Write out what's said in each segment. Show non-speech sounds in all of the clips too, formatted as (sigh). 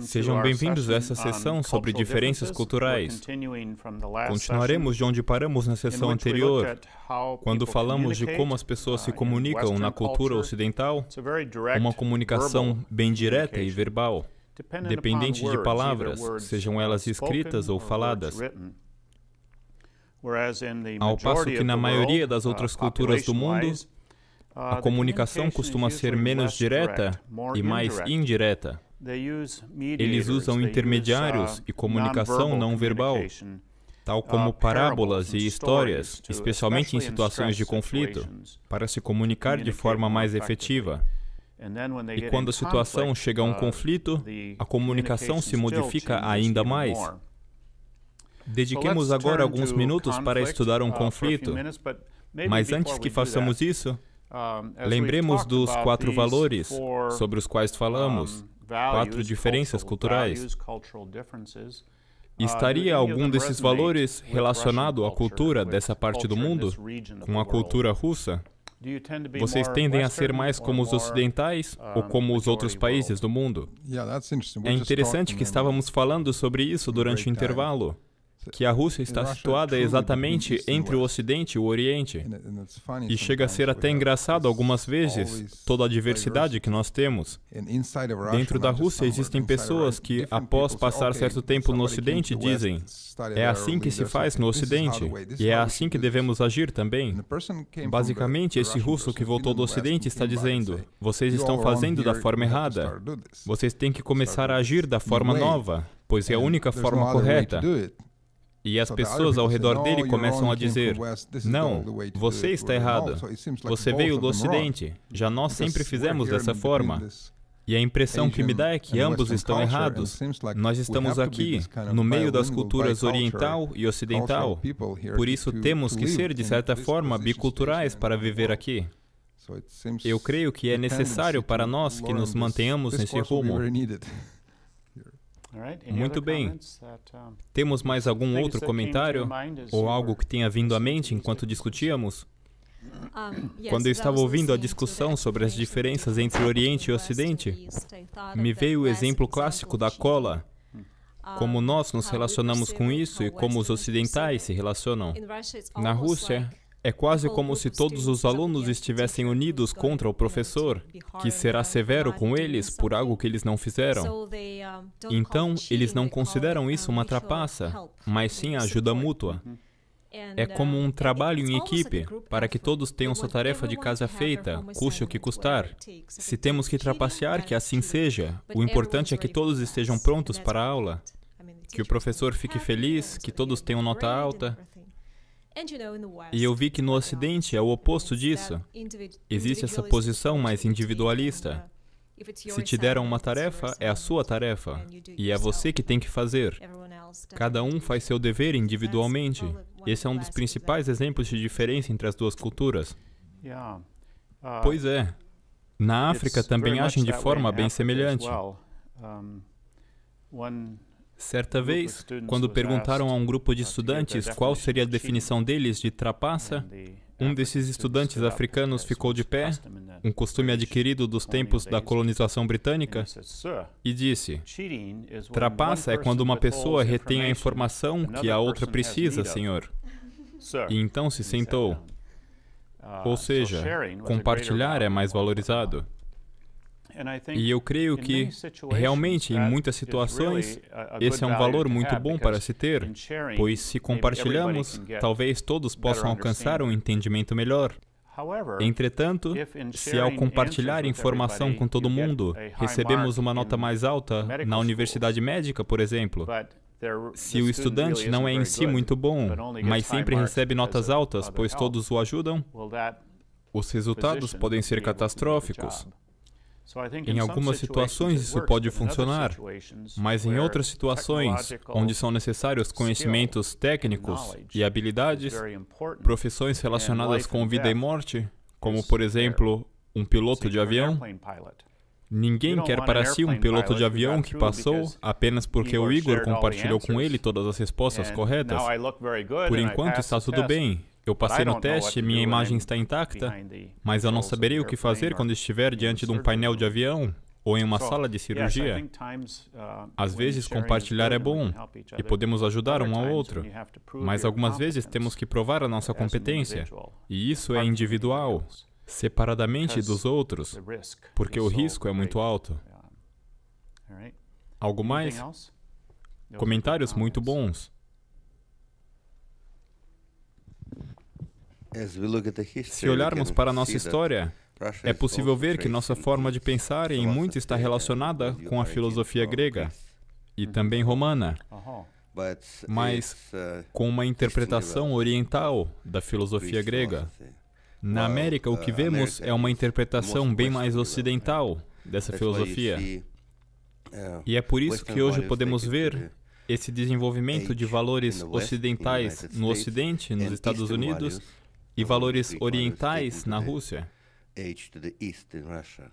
Sejam bem-vindos a essa sessão sobre diferenças culturais. Continuaremos de onde paramos na sessão anterior, quando falamos de como as pessoas se uh, comunicam na cultura ocidental, uma comunicação bem direta e verbal, dependente de palavras, sejam elas escritas ou faladas. Ao passo que na maioria das uh, outras culturas do mundo, uh, a comunicação costuma ser menos direta e mais indireta. Eles usam uh, intermediários e comunicação não verbal, tal uh, como parábolas e histórias, especialmente em situações de conflito, para se comunicar de forma mais efetiva. E quando a situação chega a um uh, conflito, a comunicação se modifica ainda mais. Dediquemos agora alguns minutos para estudar um conflito, mas antes que façamos isso, lembremos dos quatro valores sobre os quais falamos quatro diferenças culturais. Uh, estaria algum desses valores relacionado à cultura dessa parte do mundo, com a cultura russa? Vocês tendem a ser mais como os ocidentais uh, ou como os outros países do mundo? É interessante que estávamos falando sobre isso durante o intervalo que a Rússia está situada exatamente entre o Ocidente e o Oriente. E chega a ser até engraçado algumas vezes toda a diversidade que nós temos. Dentro da Rússia existem pessoas que, após passar certo tempo no Ocidente, dizem: é assim que se faz no Ocidente e é assim que devemos agir também. Basicamente, esse russo que voltou do Ocidente está dizendo: vocês estão fazendo da forma errada, vocês têm que começar a agir da forma nova, pois é a única forma correta. E as pessoas ao assim, redor dele começam a dizer: Não, você está errado. Você veio do Ocidente. Já nós sempre fizemos dessa forma. E a impressão que me dá é que ambos estão errados. Nós estamos aqui, no meio das culturas oriental e ocidental. Por isso, temos que ser, de certa forma, biculturais para viver aqui. Eu creio que é necessário para nós que nos mantenhamos nesse rumo. Muito bem. Temos mais algum outro comentário ou algo que tenha vindo à mente enquanto discutíamos? Quando eu estava ouvindo a discussão sobre as diferenças entre Oriente e Ocidente, me veio o exemplo clássico da cola. Como nós nos relacionamos com isso e como os ocidentais se relacionam. Na Rússia, é quase como se todos os alunos estivessem unidos contra o professor, que será severo com eles por algo que eles não fizeram. Então, eles não consideram isso uma trapaça, mas sim a ajuda mútua. Uhum. É como um trabalho em equipe, para que todos tenham sua tarefa de casa feita, custe o que custar. Se temos que trapacear, que assim seja. O importante é que todos estejam prontos para a aula, que o professor fique feliz, que todos tenham nota alta. E eu vi que no Ocidente é o oposto disso. Existe essa posição mais individualista. Uh, Se te deram uma tarefa, é a sua tarefa, e é você que tem que fazer. Cada um faz seu dever individualmente. Esse é um dos principais exemplos de diferença entre as duas culturas. Uh, pois é. Na África também agem de forma bem semelhante. Certa vez, quando perguntaram a um grupo de estudantes qual seria a definição deles de trapaça, né, um desses estudantes africanos né, ficou de pé, né, um costume adquirido dos tempos da colonização britânica, e disse: Trapaça é quando uma pessoa retém a informação que a outra precisa, senhor. E então se sentou. Ou uh, seja, compartilhar é mais valorizado. E eu creio que, realmente, em muitas situações, esse é um valor muito bom para se ter, pois se compartilhamos, talvez todos possam alcançar um entendimento melhor. Entretanto, se ao compartilhar informação com todo mundo, recebemos uma nota mais alta na universidade médica, por exemplo, se o estudante não é em si muito bom, mas sempre recebe notas altas, pois todos o ajudam, os resultados podem ser catastróficos. Em algumas situações isso pode funcionar, mas em outras situações, onde são necessários conhecimentos técnicos e habilidades, profissões relacionadas com vida e morte, como por exemplo, um piloto de avião, Ninguém quer para si um piloto de avião que passou apenas porque o Igor compartilhou com ele todas as respostas corretas. Por enquanto está tudo bem, eu passei no teste, minha imagem está intacta, mas eu não saberei o que fazer quando estiver diante de um painel de avião ou em uma sala de cirurgia. Uh, Às vezes, compartilhar é bom e podemos ajudar um ao outro, mas algumas vezes temos que provar a nossa competência, e isso é individual, separadamente dos outros, porque o risco é muito alto. Algo mais? Comentários muito bons. Se olharmos para a nossa história, é possível ver que nossa forma de pensar em muito está relacionada com a filosofia grega e também romana, mas uh, com uma interpretação oriental da filosofia grega. Na uh, América, o que uh, vemos é uma interpretação bem mais ocidental dessa filosofia. E é por isso que hoje podemos ver esse desenvolvimento de valores ocidentais no Ocidente, nos Estados Unidos, e valores orientais na Rússia.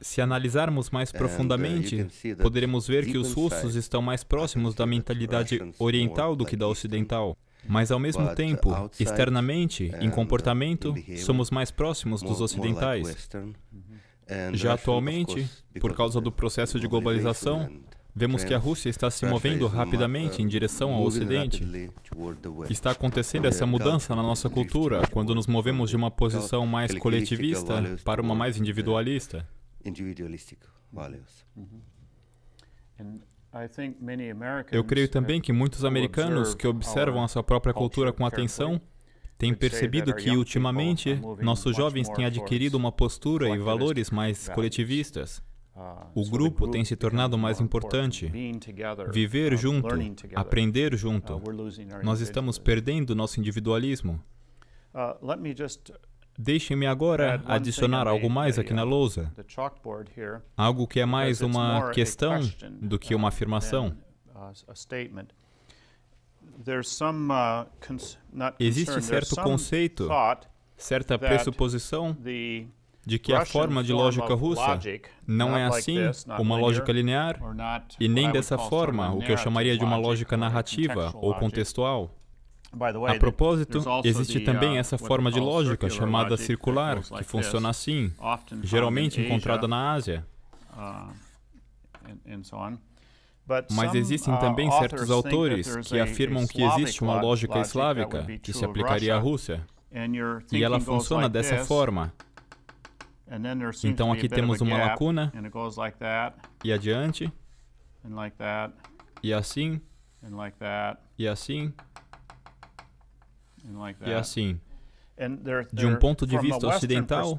Se analisarmos mais uh, profundamente, poderemos ver que os russos estão mais próximos da mentalidade oriental do que da ocidental. Mas, ao mesmo tempo, externamente, em comportamento, somos mais próximos dos ocidentais. Já uh, atualmente, por causa do processo de globalização, Vemos que a Rússia está se movendo rapidamente em ah, direção ao Ocidente. Está acontecendo essa mudança na nossa cultura quando nos movemos de uma posição mais coletivista para uma mais individualista. Uhum. Eu creio também que muitos americanos que observam a sua própria cultura com atenção têm percebido que, ultimamente, nossos jovens têm adquirido uma postura e valores mais coletivistas. O grupo tem se tornado mais importante. Viver uh, junto, aprender uh, junto. Nós estamos perdendo nosso individualismo. Uh, Deixem-me agora adicionar algo mais aqui na lousa, algo que é mais uma questão do que uma afirmação. Existe certo conceito, certa pressuposição de que a forma de lógica russa não é assim, uma lógica linear, e nem dessa forma, o que eu chamaria de uma lógica narrativa ou contextual. A propósito, existe também uh, essa forma de lógica chamada circular, que funciona assim, geralmente encontrada na Ásia. Uh, Mas existem uh, também certos autores que afirmam que existe uma lógica eslávica que se aplicaria à Rússia, e ela funciona dessa forma. Então aqui temos uma lacuna e adiante e assim e assim e assim. De um ponto de vista ocidental,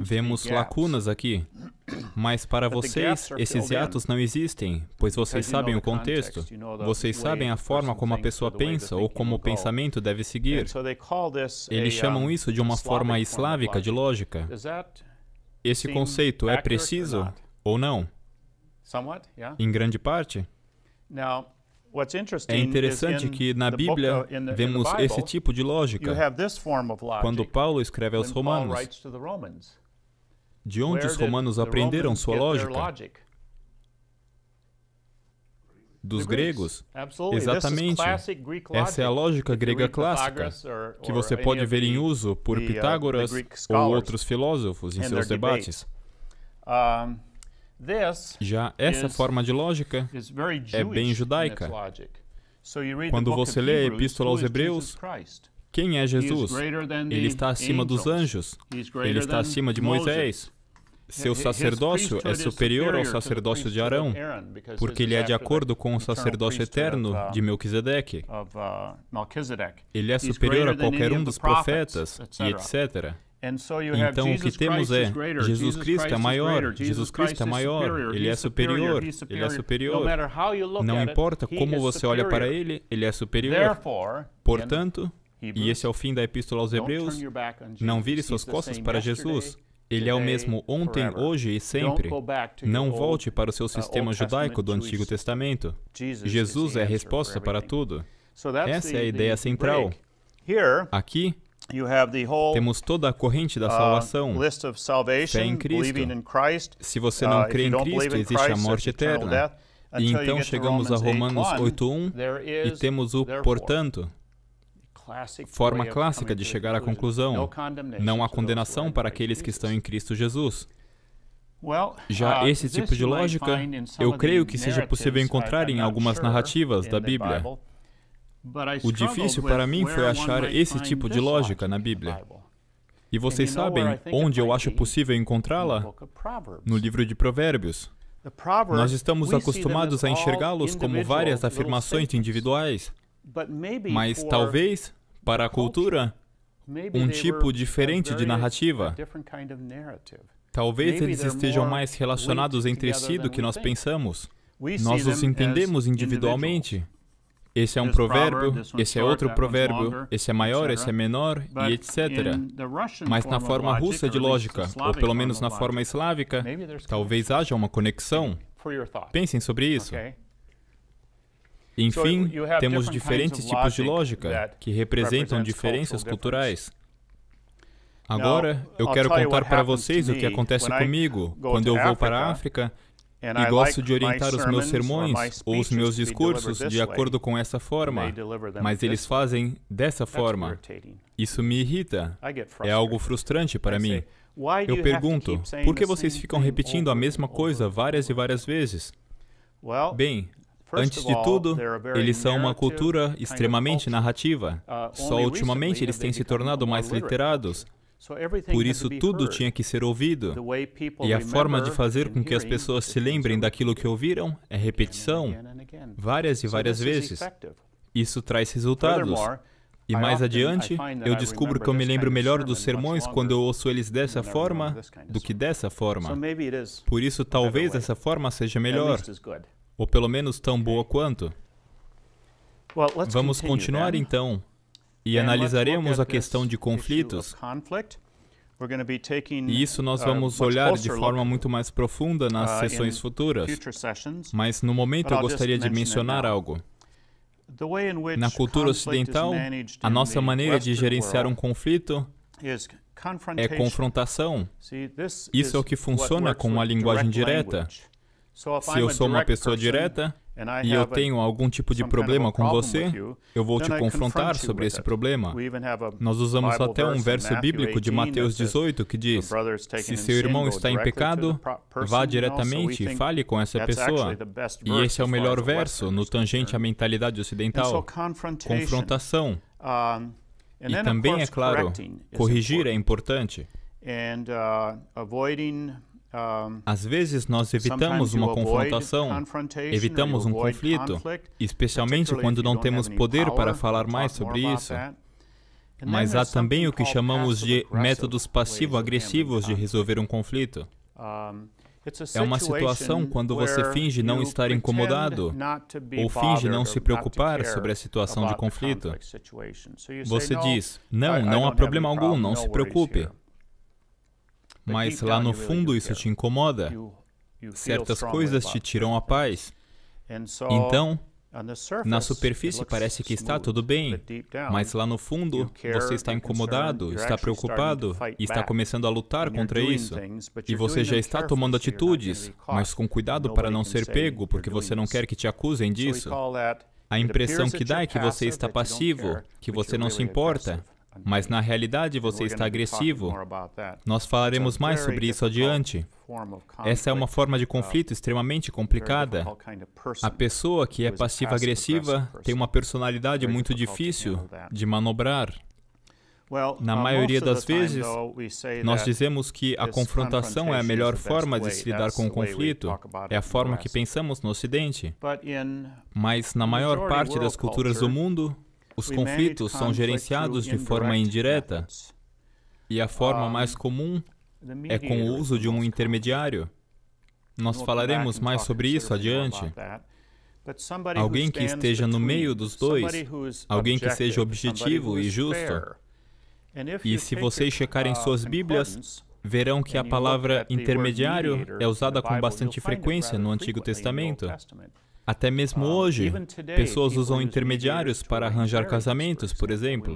vemos lacunas aqui, mas para vocês, esses hiatos não existem, pois vocês sabem o contexto, vocês sabem a forma como a pessoa pensa ou como o pensamento deve seguir. Eles chamam isso de uma forma eslávica de lógica. Esse conceito é preciso ou não? Em grande parte. É interessante que na Bíblia uh, vemos esse tipo de lógica. Quando Paulo escreve aos Romanos, de onde os romanos aprenderam sua lógica? Dos gregos? Exatamente. Essa é a lógica grega clássica, que você pode ver em uso por uh, Pitágoras ou outros filósofos em seus debates. Já essa forma de lógica é bem judaica. Quando você lê a Epístola aos Hebreus, quem é Jesus? Ele está acima dos anjos, ele está acima de Moisés. Seu sacerdócio é superior ao sacerdócio de Arão, porque ele é de acordo com o sacerdócio eterno uh, de Melquisedeque. Uh, ele é superior a qualquer um dos profetas, e etc. Então o que temos é Jesus Cristo é maior, Jesus Cristo é maior, ele é superior, ele é superior. Não importa como você olha para ele, ele é superior. Portanto, e esse é o fim da Epístola aos Hebreus, não vire suas costas para Jesus. Ele é o mesmo ontem, hoje e sempre. Não volte para o seu uh, sistema judaico do Antigo Testamento. Jesus é a resposta para tudo. Essa é a ideia central. Aqui, temos toda a corrente da uh, salvação, fé em Cristo. Se você não uh, crê em Cristo, existe a morte eterna. E então chegamos a Romanos 8.1 e temos o portanto, forma clássica de chegar à conclusão. Não há condenação para aqueles que estão em Cristo Jesus. Já uh, esse tipo de lógica, eu creio que seja possível encontrar em algumas narrativas da Bíblia. O difícil para mim foi achar esse tipo de lógica na Bíblia. E vocês sabem onde eu acho possível encontrá-la? No livro de Provérbios. Nós estamos acostumados a enxergá-los como várias afirmações individuais. Mas talvez, para a cultura, um tipo diferente de narrativa. Talvez eles estejam mais relacionados entre si do que nós pensamos. Nós os entendemos individualmente. Esse é um provérbio, esse é outro provérbio, esse é maior, esse é menor, e etc. Mas na forma russa de lógica, ou pelo menos na forma eslávica, talvez haja uma conexão. Pensem sobre isso. Enfim, temos diferentes tipos de lógica que representam diferenças culturais. Agora, eu quero contar para vocês o que acontece comigo quando eu vou para a África e gosto de orientar os meus sermões ou os meus discursos de acordo com essa forma, mas eles fazem dessa forma. Isso me irrita. É algo frustrante para mim. Eu pergunto, por que vocês ficam repetindo a mesma coisa várias e várias vezes? Bem, Antes de tudo, eles são uma cultura extremamente narrativa. Uh, Só ultimamente eles têm se tornado mais literados, por isso, tudo tinha que ser ouvido. E a forma de fazer com que as pessoas se lembrem daquilo que ouviram é repetição, várias e várias vezes. Isso traz resultados. E mais adiante, eu descubro que eu me lembro melhor dos sermões quando eu ouço eles dessa forma do que dessa forma. Por isso, talvez essa forma seja melhor, ou pelo menos tão boa quanto. Vamos continuar então e analisaremos a questão de conflitos. E isso nós uh, vamos olhar de forma muito mais profunda nas uh, sessões futuras. Mas no momento eu gostaria de mencionar algo. Na cultura ocidental, a nossa maneira de gerenciar um conflito é confrontação. Isso é o que funciona com uma linguagem direta. Se eu sou uma pessoa direta, e eu tenho algum tipo de problema com você, eu vou te confrontar sobre esse problema. Nós usamos até um verso bíblico de Mateus 18 que diz: Se seu irmão está em pecado, vá diretamente e fale com essa pessoa. E esse é o melhor verso no tangente à mentalidade ocidental confrontação. E também, é claro, corrigir é importante. E, uh, ah, Às vezes nós evitamos uma confrontação, evitamos um conflito, especialmente quando não temos poder para falar mais sobre isso. Mas há também o que chamamos de métodos passivo-agressivos de resolver um conflito. É uma situação quando você finge não estar incomodado ou finge não se preocupar sobre a situação de conflito. Você diz: Não, não há problema algum, não se preocupe. Mas lá no fundo isso te incomoda. Certas coisas te tiram a paz. Então, na superfície parece que está tudo bem, mas lá no fundo você está incomodado, está preocupado e está começando a lutar contra isso. E você já está tomando atitudes, mas com cuidado para não ser pego, porque você não quer que te acusem disso. A impressão que dá é que você está passivo, que você não se importa, mas na realidade você está agressivo. Nós falaremos mais sobre isso adiante. Essa é uma forma de conflito extremamente complicada. A pessoa que é passiva-agressiva tem uma personalidade muito difícil de manobrar. Na maioria das vezes, nós dizemos que a confrontação é a melhor forma de se lidar com o conflito, é a forma que pensamos no Ocidente. Mas na maior parte das culturas do mundo, os conflitos são gerenciados de forma indireta, e a forma mais comum é com o uso de um intermediário. Nós falaremos mais sobre isso adiante. Alguém que esteja no meio dos dois, alguém que seja objetivo e justo. E se vocês checarem uh, suas Bíblias, verão que a palavra intermediário é usada com bastante frequência no Antigo Testamento. Até mesmo hoje, pessoas usam intermediários para arranjar casamentos, por exemplo.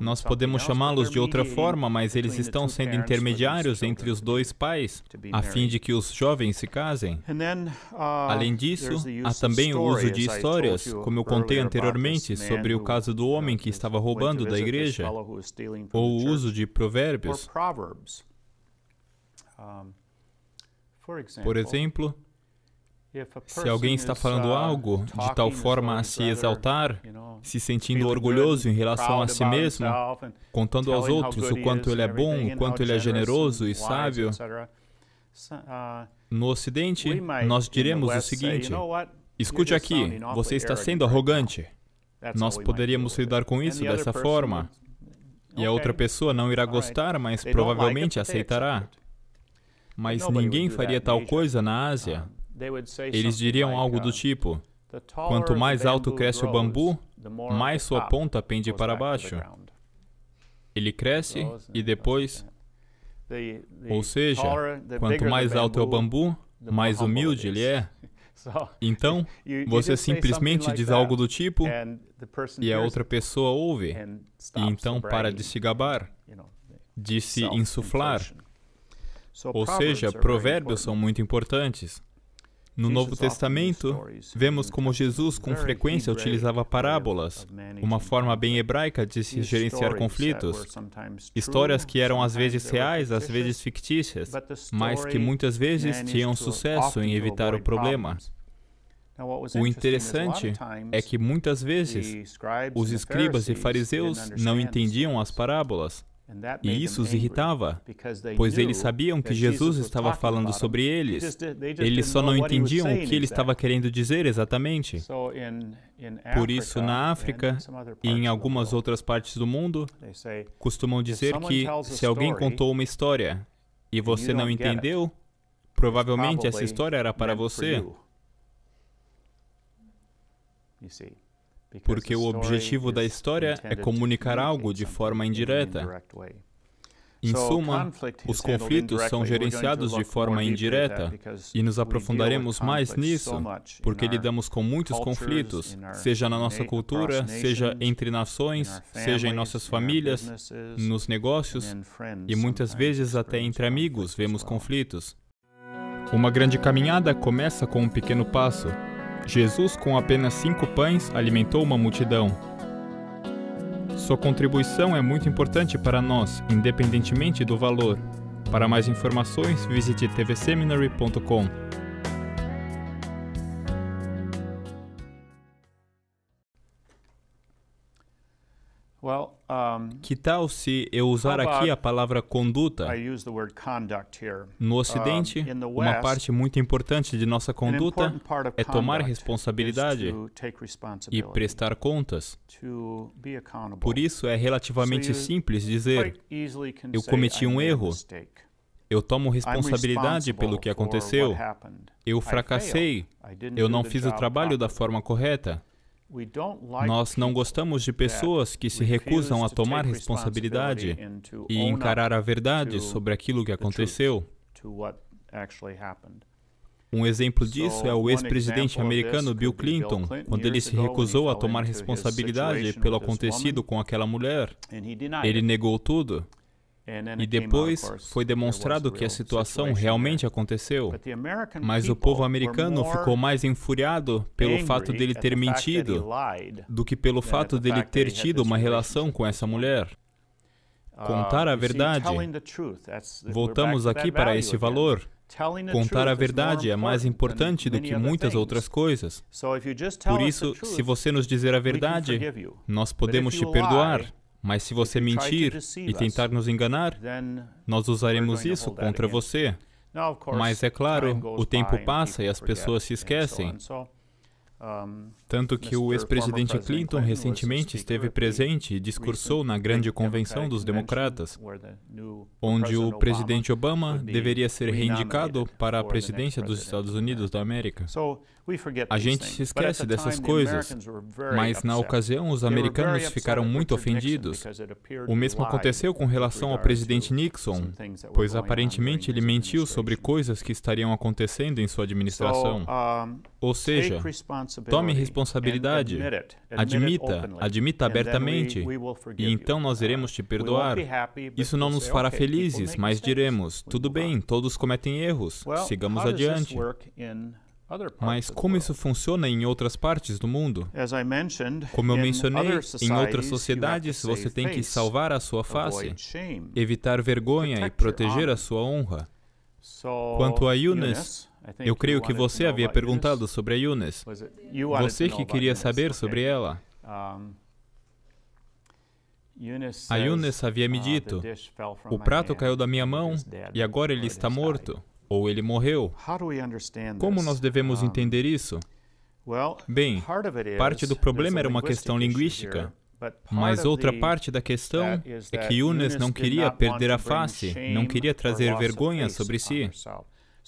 Nós podemos chamá-los de outra forma, mas eles estão sendo intermediários entre os dois pais, a fim de que os jovens se casem. Uh, Além disso, há também o uso de histórias, como eu contei anteriormente, sobre o caso do homem que estava roubando da igreja, ou o uso de provérbios. Por exemplo, se alguém está falando uh, algo de tal forma a se exaltar, se sentindo orgulhoso em relação a si mesmo, contando aos outros o quanto ele é bom, o quanto ele é generoso e sábio, uh, no Ocidente, nós diremos o seguinte: escute aqui, você está sendo arrogante. Nós poderíamos lidar com isso dessa forma. E a outra pessoa não irá gostar, mas provavelmente aceitará. Mas ninguém faria tal coisa na Ásia. Eles diriam algo do tipo: quanto mais alto cresce o bambu, mais sua ponta pende para baixo. Ele cresce e depois. Ou seja, quanto mais alto é o bambu, mais humilde ele é. (laughs) Então, (laughs) você simplesmente diz algo do tipo e a outra pessoa ouve, e então para de se gabar, de se insuflar. Ou seja, provérbios são muito importantes. No Novo Testamento, vemos como Jesus com frequência utilizava parábolas, uma forma bem hebraica de se gerenciar conflitos, histórias que eram às vezes reais, às vezes fictícias, mas que muitas vezes tinham sucesso em evitar o problema. O interessante é que muitas vezes os escribas e fariseus não entendiam as parábolas, e isso os irritava, pois eles sabiam que Jesus estava falando sobre eles. Eles só não entendiam o que ele estava querendo dizer exatamente. Por isso, na África e em algumas outras partes do mundo, costumam dizer que se alguém contou uma história e você não entendeu, provavelmente essa história era para você porque o objetivo da história é comunicar algo de forma indireta. Em suma, os conflitos são gerenciados de forma indireta e nos aprofundaremos mais nisso, porque lidamos com muitos conflitos, seja na nossa cultura, seja entre nações, seja em nossas famílias, nos negócios e muitas vezes até entre amigos vemos conflitos. Uma grande caminhada começa com um pequeno passo, Jesus, com apenas cinco pães, alimentou uma multidão. Sua contribuição é muito importante para nós, independentemente do valor. Para mais informações, visite tvseminary.com. Well, um, que tal se eu usar aqui a palavra conduta? No Ocidente, um, West, uma parte muito importante de nossa conduta é tomar responsabilidade e prestar contas. Por isso, é relativamente so simples dizer: Eu cometi um erro. Eu tomo responsabilidade pelo que aconteceu. Eu fracassei. Eu não fiz o trabalho da forma correta. Nós não gostamos de pessoas que se recusam a tomar responsabilidade e encarar a verdade sobre aquilo que aconteceu. Um exemplo disso é o ex-presidente americano Bill Clinton, quando ele se recusou a tomar responsabilidade pelo acontecido com aquela mulher. Ele negou tudo. E depois foi demonstrado que a situação realmente aconteceu. Mas o povo americano ficou mais enfuriado pelo fato dele ter mentido do que pelo fato dele ter tido uma relação com essa mulher. Uh, Contar a verdade. Voltamos aqui para esse valor. Contar a verdade é mais importante do que muitas outras coisas. Por isso, se você nos dizer a verdade, nós podemos te perdoar. Mas se você mentir e tentar nos enganar, nós usaremos isso contra você. Mas é claro, o tempo passa e as pessoas se esquecem. Tanto que o ex-presidente Clinton recentemente esteve presente e discursou na grande convenção dos democratas, onde o presidente Obama deveria ser reindicado para a presidência dos Estados Unidos da América. A gente se esquece dessas coisas, mas na ocasião os americanos ficaram muito ofendidos. O mesmo aconteceu com relação ao presidente Nixon, pois aparentemente ele mentiu sobre coisas que estariam acontecendo em sua administração. Ou seja, tome responsabilidade responsabilidade. Admita, admita abertamente, e então nós iremos te perdoar. Isso não nos fará felizes, mas diremos: tudo bem, todos cometem erros, sigamos adiante. Mas como isso funciona em outras partes do mundo? Como eu mencionei, em outras sociedades você tem que salvar a sua face, evitar vergonha e proteger a sua honra. Quanto a Eunice, eu creio que você havia perguntado sobre a Yunus. Você que queria saber sobre ela. A Yunus havia me uh, dito: o prato caiu da minha mão e agora ele está morto, ou ele morreu. Como nós devemos entender isso? Bem, parte do problema era uma questão linguística. Mas outra parte da questão é que Yunus não queria perder a face, não queria trazer vergonha sobre si.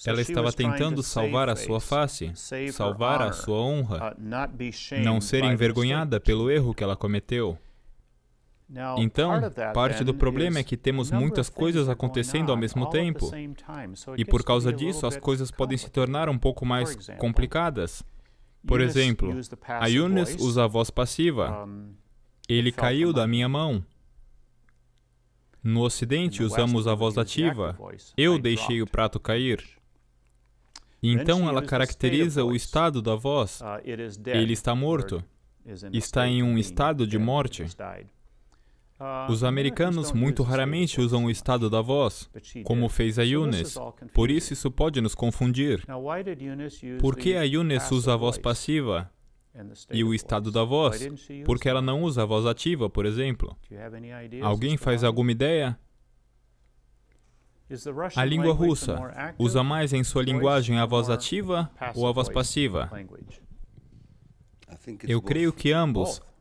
Ela estava tentando salvar a sua face, salvar a sua honra, uh, não ser envergonhada pelo erro que ela cometeu. Então, parte do problema é que temos muitas coisas acontecendo ao mesmo tempo, e por causa disso as coisas podem se tornar um pouco mais complicadas. Por exemplo, a Yunus usa a voz passiva. Ele caiu da minha mão. No Ocidente usamos a voz ativa. Eu deixei o prato cair então ela caracteriza o estado da voz. Ah, Ele está morto. Está em um estado de morte. Ah, Os americanos muito raramente usam o estado da voz, como fez a Yunus. Por isso, isso pode nos confundir. Por que a Yunus usa a voz passiva e o estado da voz? Porque ela não usa a voz ativa, por exemplo. Alguém faz alguma ideia? A língua russa usa mais em sua linguagem a voz ativa ou a voz passiva? Eu creio que ambos. Oh,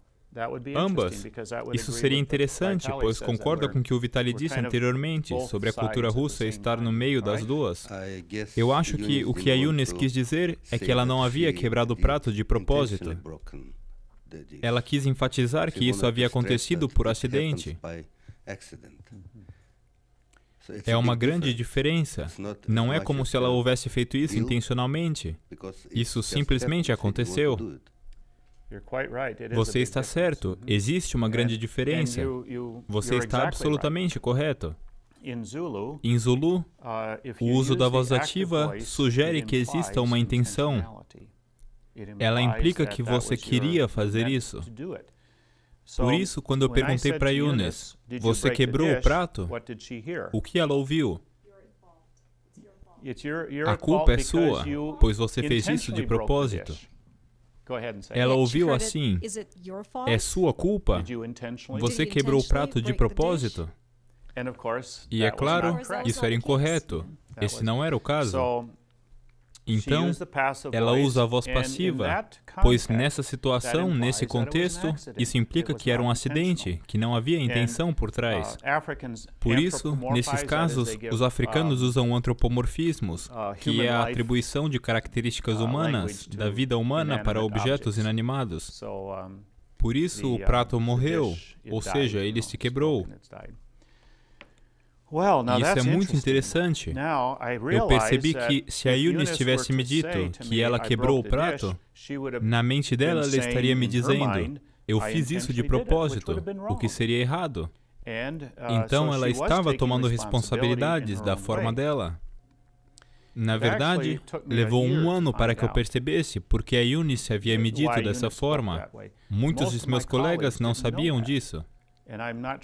Ambas. Isso seria interessante, pois concorda com o que o Vitaly disse anteriormente sobre a cultura russa estar no meio das duas. Eu acho que o que a Yunis quis dizer é que ela não havia quebrado o prato de propósito. Ela quis enfatizar que isso havia acontecido por acidente. É uma grande diferença. Não é como se ela houvesse feito isso intencionalmente. Isso simplesmente aconteceu. Você está certo, existe uma grande diferença. Você está absolutamente correto. Em Zulu, uh, o uso da voz ativa sugere que exista uma intenção. Ela implica que você queria fazer isso. Por isso, quando eu perguntei para Yunus, você quebrou o prato? O que ela ouviu? A culpa é sua, pois você fez isso de propósito. Ela ouviu assim: É sua culpa? Você quebrou o prato de propósito? E é claro, isso era incorreto. Esse não era o caso. Então, ela usa a voz passiva, pois nessa situação, nesse contexto, isso implica que era um acidente, que não havia intenção por uh, trás. Por isso, nesses casos, os africanos usam antropomorfismos, uh, que é a atribuição de características uh, humanas da vida humana para objetos inanimados. Por isso, o prato morreu, ou seja, ele se quebrou isso é muito interessante. Eu percebi que se a Eunice tivesse me dito que ela quebrou o prato, na mente dela ela estaria me dizendo: Eu fiz isso de propósito, o que seria errado. Uh, então ela estava tomando responsabilidades da forma dela. Na verdade, levou um ano para que eu percebesse porque a Eunice havia me dito dessa forma. Muitos dos meus colegas não sabiam disso.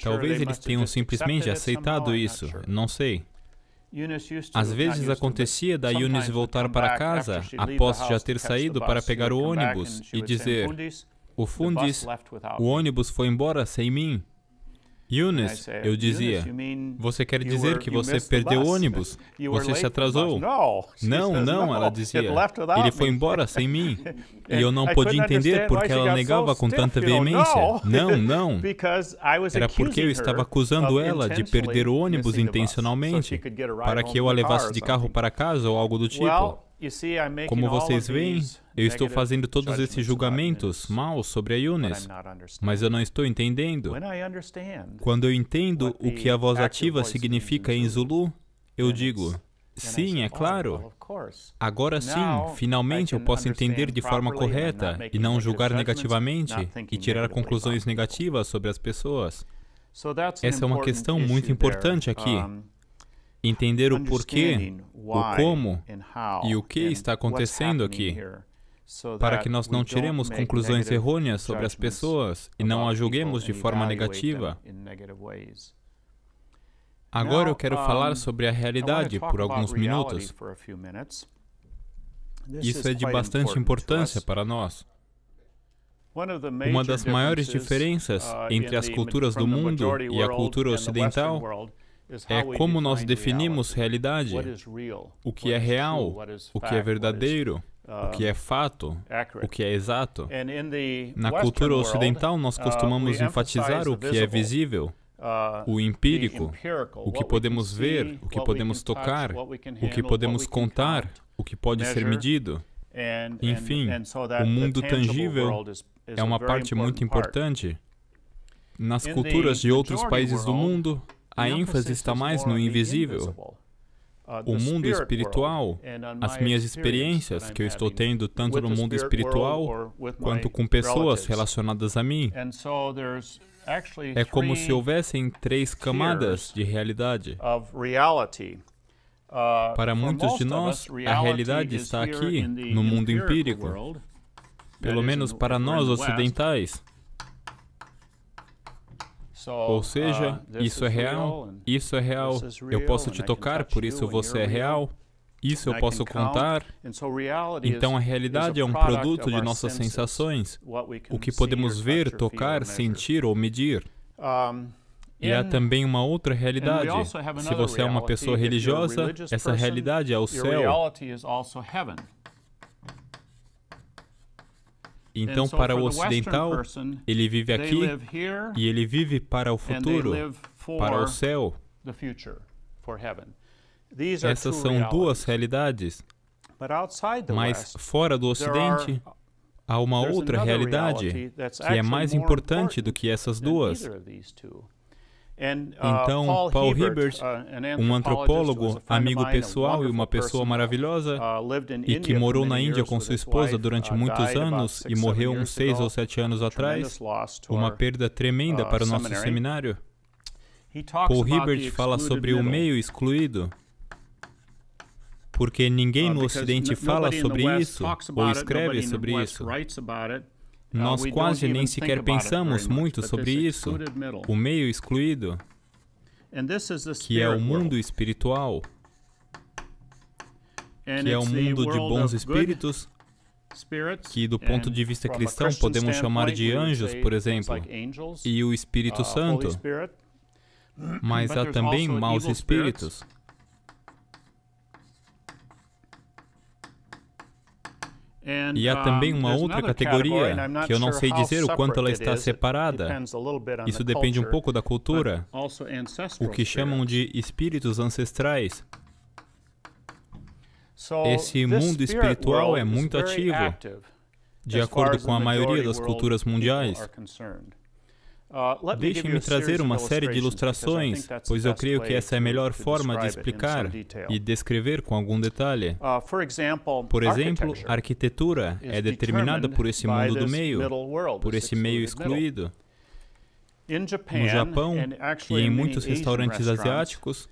Talvez eles tenham simplesmente aceitado isso, não sei. Às vezes acontecia da Eunice voltar para casa após já ter saído para pegar o ônibus e dizer: O Fundis, o ônibus foi embora sem mim. Eunice, eu dizia, você quer dizer que você perdeu o ônibus? Você se atrasou? Não, (laughs) não, ela dizia. Ele foi embora sem mim. (laughs) E eu não podia entender porque ela negava com tanta veemência. (laughs) Não, não. Era porque eu estava acusando ela de perder o ônibus intencionalmente para que eu a levasse de carro para casa ou algo do tipo. Como vocês veem, eu estou fazendo todos esses julgamentos maus sobre a Yunes, mas eu não estou entendendo. Quando eu entendo o que a voz ativa significa em Zulu, eu digo, sim, é claro. Agora sim, finalmente eu posso entender de forma correta e não julgar negativamente e tirar conclusões negativas sobre as pessoas. Essa é uma questão muito importante aqui entender o porquê, o como e o que está acontecendo aqui, para que nós não tiremos conclusões errôneas sobre as pessoas e não as julguemos de forma negativa. Agora eu quero falar sobre a realidade por alguns minutos. Isso é de bastante importância para nós. Uma das maiores diferenças uh, entre as culturas do mundo e a cultura ocidental é como nós definimos realidade, é o que é real, o que é verdadeiro, o que é fato, o que é exato. Na cultura ocidental, nós uh, costumamos enfatizar o que é visível, uh, o empírico, o que podemos ver, o que podemos tocar, o que podemos contar, o que pode ser medido. Enfim, o mundo tangível é uma parte muito importante. Nas culturas de outros países do mundo, a ênfase está mais no invisível. Uh, o mundo espiritual, as minhas experiências que eu estou tendo tanto no mundo espiritual quanto com pessoas relacionadas a mim. É como se houvessem três camadas de realidade. Uh, para muitos de nós, a realidade está aqui, no mundo empírico. Pelo menos para nós ocidentais. Ou seja, ah, é isso é real, isso é real, eu posso te tocar, por isso você é real. Isso eu posso contar. Então a realidade é um produto de nossas sensações, o que podemos ver, tocar, sentir ou medir. E há também uma outra realidade. Se você é uma pessoa religiosa, essa realidade é o céu. Então, para o ocidental, ele vive aqui e ele vive para o futuro, para o céu. Essas são duas realidades. Mas fora do ocidente, há uma outra realidade que é mais importante do que essas duas. Uh, então, Paul Hibbert, uh, um antropólogo, amigo pessoal e uma pessoa uh, maravilhosa, e que morou na Índia com sua esposa durante muitos anos e morreu uns seis ou sete anos atrás, uma perda tremenda para o nosso seminário. Paul Hibbert fala sobre o meio excluído, porque ninguém no Ocidente fala sobre isso ou escreve sobre isso. Ah, Nós quase nem sequer pensamos muito sobre isso, o meio excluído, que é o mundo espiritual, que é o mundo de bons espíritos, que do ponto de vista cristão podemos chamar de anjos, por exemplo, e o Espírito uh, Santo. Mas há também maus espíritos E há também uma outra categoria que eu não sei dizer o quanto ela está separada. Isso depende um pouco da cultura, o que chamam de espíritos ancestrais. Esse mundo espiritual é muito ativo, de acordo com a maioria das culturas mundiais. Uh, Deixem-me trazer uma série de ilustrações, pois eu creio que essa é a melhor forma de explicar e descrever com algum detalhe. Uh, por exemplo, a arquitetura é determinada por esse mundo do meio, por esse meio excluído. No Japão e em muitos restaurantes asiáticos,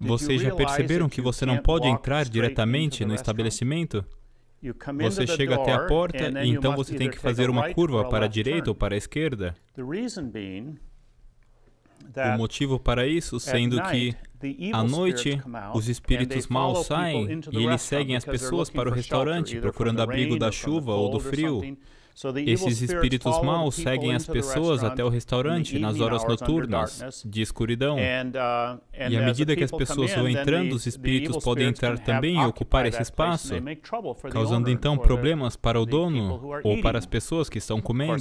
vocês já perceberam que você não pode entrar diretamente no estabelecimento? Você chega até a porta e então você tem que fazer uma curva para a direita ou para a esquerda. O motivo para isso sendo que, à noite, os espíritos maus saem e eles seguem as pessoas para o restaurante procurando abrigo da chuva ou do frio esses espíritos maus seguem as pessoas até o restaurante nas horas noturnas de escuridão. Uh, e à medida que as pessoas vão entrando, os espíritos podem entrar também e ocupar esse espaço, causando então problemas para o dono ou para as pessoas que estão comendo,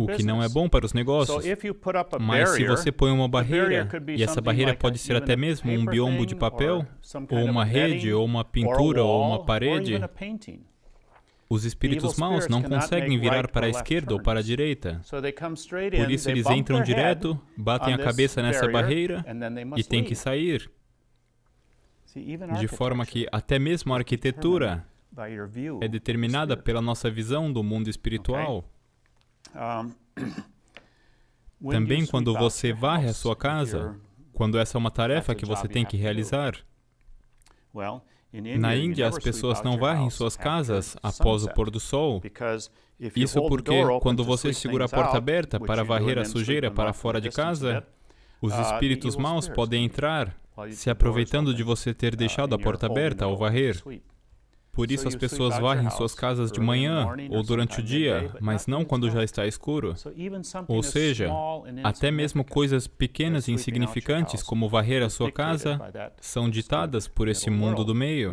o que não é bom para os negócios. Mas se você põe uma barreira, e essa barreira pode ser até mesmo um biombo de papel, ou uma rede, ou uma pintura, ou uma parede, os espíritos maus não conseguem virar para a esquerda ou para a direita. Por isso, eles entram direto, batem a cabeça nessa barreira e têm que sair. De forma que até mesmo a arquitetura é determinada pela nossa visão do mundo espiritual. (clears throat) Também quando você varre a sua casa, quando essa é uma tarefa que você tem que realizar, na Índia, as pessoas não varrem suas casas após o pôr do sol. Isso porque, quando você segura a porta aberta para varrer a sujeira para fora de casa, os uh, espíritos maus podem entrar, se aproveitando de você ter uh, deixado a porta aberta ao varrer. Por isso as pessoas varrem suas casas de manhã ou durante o dia, mas não quando já está escuro. Ou seja, até mesmo coisas pequenas e insignificantes, como varrer a sua casa, são ditadas por esse mundo do meio.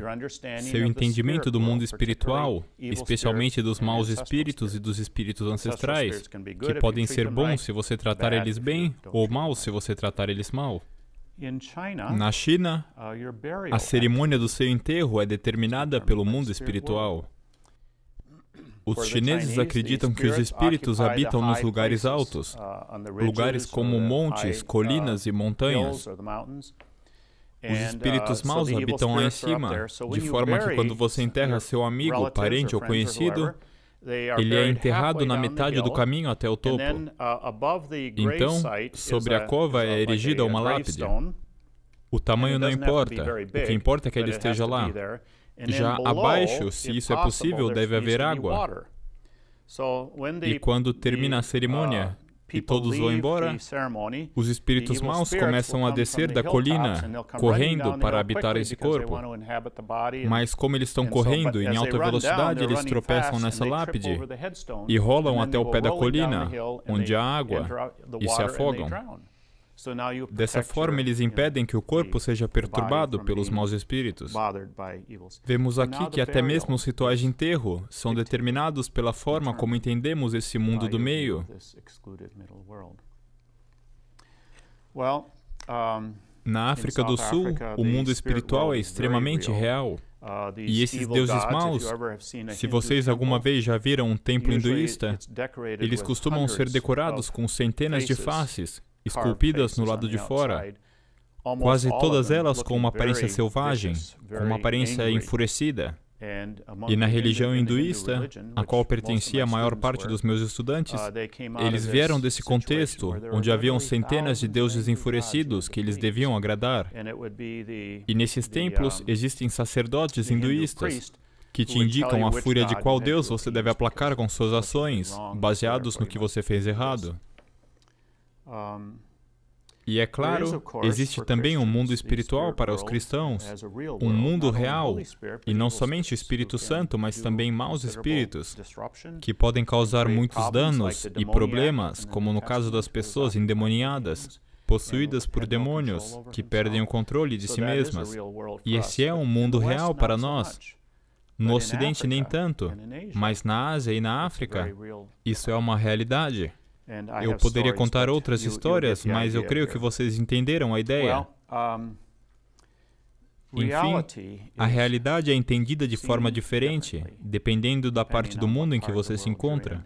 Seu entendimento do mundo espiritual, especialmente dos maus espíritos e dos espíritos ancestrais, que podem ser bons se você tratar eles bem ou mal se você tratar eles mal. Na China, uh, a cerimônia do seu enterro é determinada pelo mundo espiritual. Os chineses acreditam que os espíritos habitam nos lugares altos, uh, lugares como montes, uh, colinas e montanhas. Os espíritos maus habitam lá em cima, de forma que quando você enterra seu amigo, parente ou conhecido, ele é enterrado na metade do caminho até o topo. Uh, então, sobre a cova é erigida uma lápide. O tamanho não importa, o que importa é que ele esteja lá. Já abaixo, se isso é possível, deve haver água. E quando termina a cerimônia, uh, e todos vão embora, os espíritos maus começam a descer da colina, correndo para habitar esse corpo. Mas, como eles estão correndo em alta velocidade, eles tropeçam nessa lápide e rolam até o pé da colina, onde há água, e se afogam. Dessa forma, eles impedem que o corpo seja perturbado pelos maus espíritos. Vemos aqui que até mesmo os rituais de enterro são determinados pela forma como entendemos esse mundo do meio. Na África do Sul, o mundo espiritual é extremamente real. Uh, e esses deuses maus, se vocês alguma vez já viram um templo hinduísta, eles costumam ser decorados com centenas de faces, esculpidas no lado de fora, quase todas elas com uma aparência selvagem, com uma aparência enfurecida. E na religião hinduísta, a qual pertencia a maior parte dos meus estudantes, uh, eles vieram desse contexto onde haviam centenas de deuses enfurecidos que eles deviam agradar. E nesses templos existem sacerdotes hinduístas que te indicam a fúria de qual deus você deve aplacar com suas ações, baseados no que você fez errado. E é claro, existe também um mundo espiritual para os cristãos, um mundo real, e não somente o Espírito Santo, mas também maus espíritos, que podem causar muitos danos e problemas, como no caso das pessoas endemoniadas, possuídas por demônios, que perdem o controle de si mesmas. E esse é um mundo real para nós. No Ocidente, nem tanto, mas na Ásia e na África, isso é uma realidade. Eu poderia contar outras histórias, mas eu creio que vocês entenderam a ideia. Enfim, a realidade é entendida de forma diferente, dependendo da parte do mundo em que você se encontra.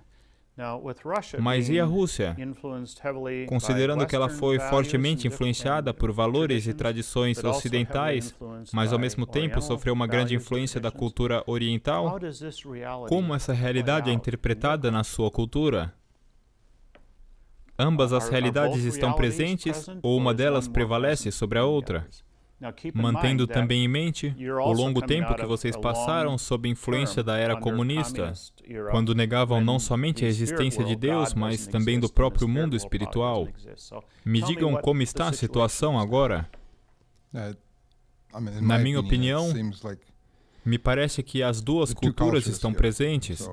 Mas e a Rússia? Considerando que ela foi fortemente influenciada por valores e tradições ocidentais, mas ao mesmo tempo sofreu uma grande influência da cultura oriental, como essa realidade é interpretada na sua cultura? Ambas as realidades estão presentes ou uma delas prevalece sobre a outra? Mantendo também em mente o longo tempo que vocês passaram sob influência da era comunista, quando negavam não somente a existência de Deus, mas também do próprio mundo espiritual. Me digam como está a situação agora. É, Na minha opinião, me parece que as duas culturas estão presentes.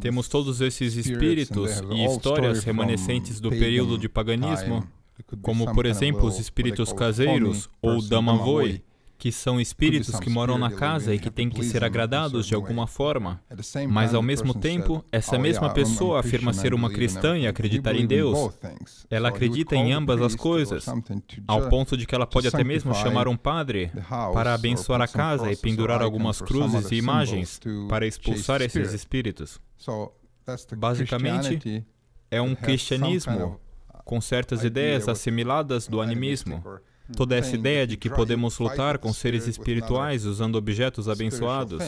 Temos todos esses espíritos e histórias remanescentes do período de paganismo, como, por exemplo, os espíritos caseiros ou Damavoi que são espíritos que moram na casa e que têm que ser agradados de alguma forma. Mas, ao mesmo tempo, essa oh, mesma pessoa afirma ser uma cristã e acreditar em Deus. Ela acredita em ambas as coisas, ao ponto de que ela pode até mesmo chamar um padre para abençoar a casa e pendurar algumas cruzes e imagens para expulsar esses espíritos. Basicamente, é um cristianismo com certas ideias assimiladas do animismo Toda essa ideia de que podemos lutar com seres espirituais usando objetos abençoados.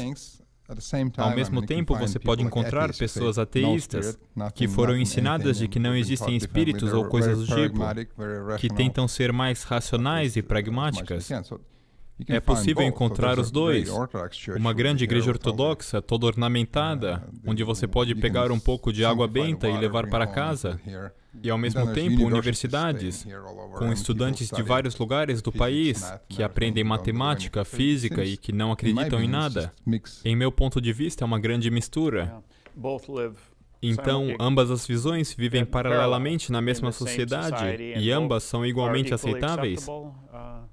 Ao mesmo tempo, você pode encontrar pessoas ateístas que foram ensinadas de que não existem espíritos ou coisas do tipo, que tentam ser mais racionais e pragmáticas. É possível encontrar os dois. Uma grande igreja ortodoxa, toda ornamentada, uh, onde você pode pegar um pouco de água benta e levar para casa. E ao mesmo então, tempo, universidades, com estudantes de vários lugares do país que aprendem matemática, física e que não acreditam em nada. Em meu ponto de vista, é uma grande mistura. Então, ambas as visões vivem paralelamente na mesma sociedade e ambas são igualmente aceitáveis? Uh,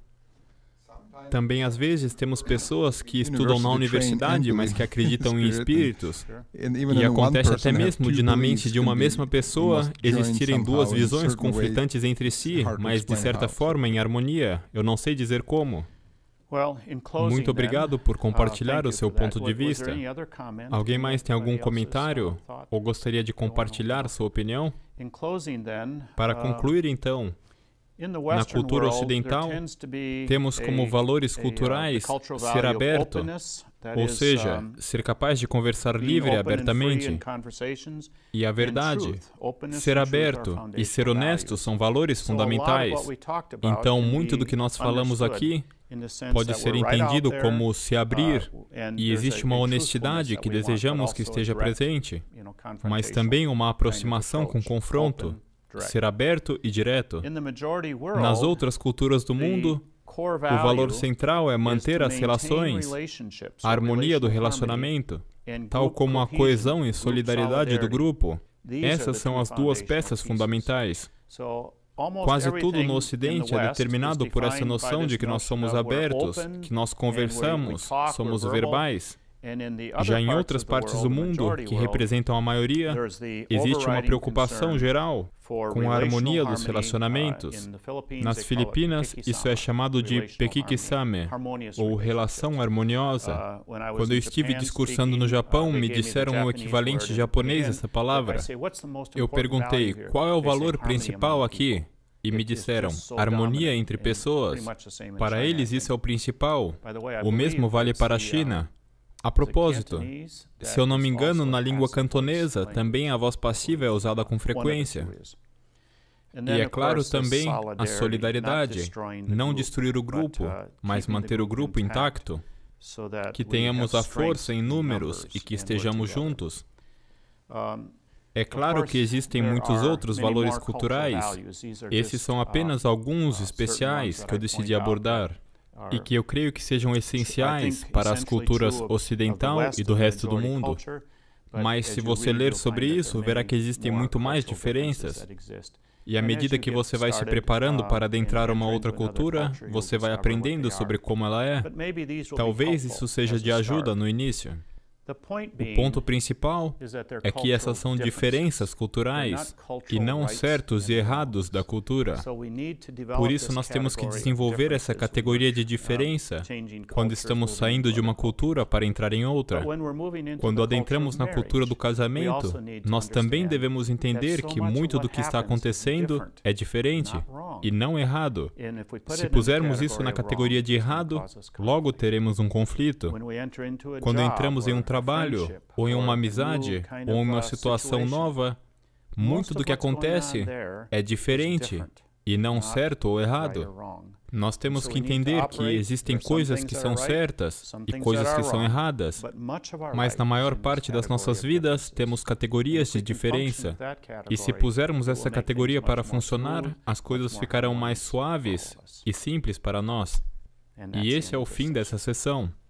também às vezes temos pessoas que estudam na universidade, mas que acreditam em espíritos. E acontece até mesmo de na mente de uma mesma pessoa existirem duas visões conflitantes entre si, mas de certa forma em harmonia. Eu não sei dizer como. Muito obrigado por uh, compartilhar o seu ponto de vista. Alguém mais tem algum uh, comentário ou gostaria de compartilhar sua opinião? Para uh, concluir, então, na cultura ocidental, temos como valores culturais ser aberto, ou seja, ser capaz de conversar livre e abertamente. E a verdade, ser aberto e ser honesto são valores fundamentais. Então, muito do que nós falamos aqui pode ser entendido como se abrir, uh, e existe uma honestidade que desejamos que esteja presente, mas também uma aproximação com confronto ser aberto e direto. Nas outras culturas do mundo, o valor central é manter as relações, a harmonia do relacionamento, tal como a coesão e solidariedade do grupo. Essas são as duas peças fundamentais. Quase tudo no Ocidente é determinado por essa noção de que nós somos abertos, que nós conversamos, somos verbais. Já em outras partes do mundo, que representam a maioria, existe uma preocupação geral com a harmonia dos uh, relacionamentos. Nas Filipinas, isso é chamado de pekikisame, ou relação harmoniosa. Uh, Quando eu estive discursando no Japão, uh, me disseram o equivalente japonês a essa palavra. Eu perguntei, qual é o valor principal aqui? e me disseram harmonia entre pessoas. Para eles, isso é o principal. O mesmo vale para a China. A propósito, se eu não me engano, na língua cantonesa também a voz passiva é usada com é frequência. E é claro também a solidariedade, não destruir o grupo, uh, mas manter o grupo intacto, que tenhamos a força em números e que estejamos juntos. É claro que existem muitos outros valores culturais, esses são uh, apenas alguns uh, especiais que eu decidi abordar e que eu creio que sejam essenciais para as culturas ocidental e do resto do mundo. Mas se você ler sobre isso, verá que existem muito mais diferenças. E à medida que você vai se preparando uh, para adentrar uma outra cultura, você vai aprendendo sobre como ela é. Talvez isso seja de ajuda no início. O ponto principal é que essas são diferenças culturais e não certos e errados da cultura. Por isso, nós temos que desenvolver essa categoria de uh, diferença quando estamos saindo de uma cultura para entrar em outra. Quando adentramos na cultura do casamento, nós também devemos entender que muito do que está acontecendo é diferente e não errado. Se pusermos isso na categoria de errado, logo teremos um conflito. Quando entramos em um trabalho, ou em uma amizade, ou em uma situação nova, muito do que acontece é diferente e não certo ou errado. Nós temos que entender que existem coisas que são certas e coisas que são erradas, mas na maior parte das nossas vidas temos categorias de diferença. E se pusermos essa categoria para funcionar, as coisas ficarão mais suaves e simples para nós. E esse é o fim dessa sessão.